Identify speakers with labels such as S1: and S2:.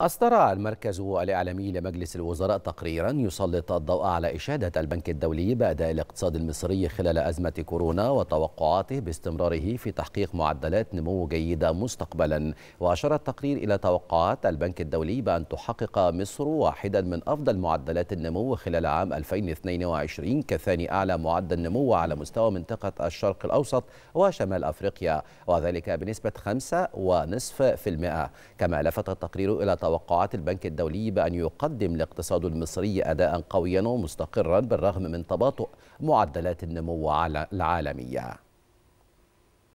S1: أصدر المركز الإعلامي لمجلس الوزراء تقريرا يسلط الضوء على إشادة البنك الدولي بأداء الاقتصاد المصري خلال أزمة كورونا وتوقعاته باستمراره في تحقيق معدلات نمو جيدة مستقبلا وأشار التقرير إلى توقعات البنك الدولي بأن تحقق مصر واحدا من أفضل معدلات النمو خلال عام 2022 كثاني أعلى معدل نمو على مستوى منطقة الشرق الأوسط وشمال أفريقيا وذلك بنسبة 5.5% كما لفت التقرير إلى توقعات توقعات البنك الدولي بأن يقدم الاقتصاد المصري أداء قويا ومستقرا بالرغم من تباطؤ معدلات النمو العالمية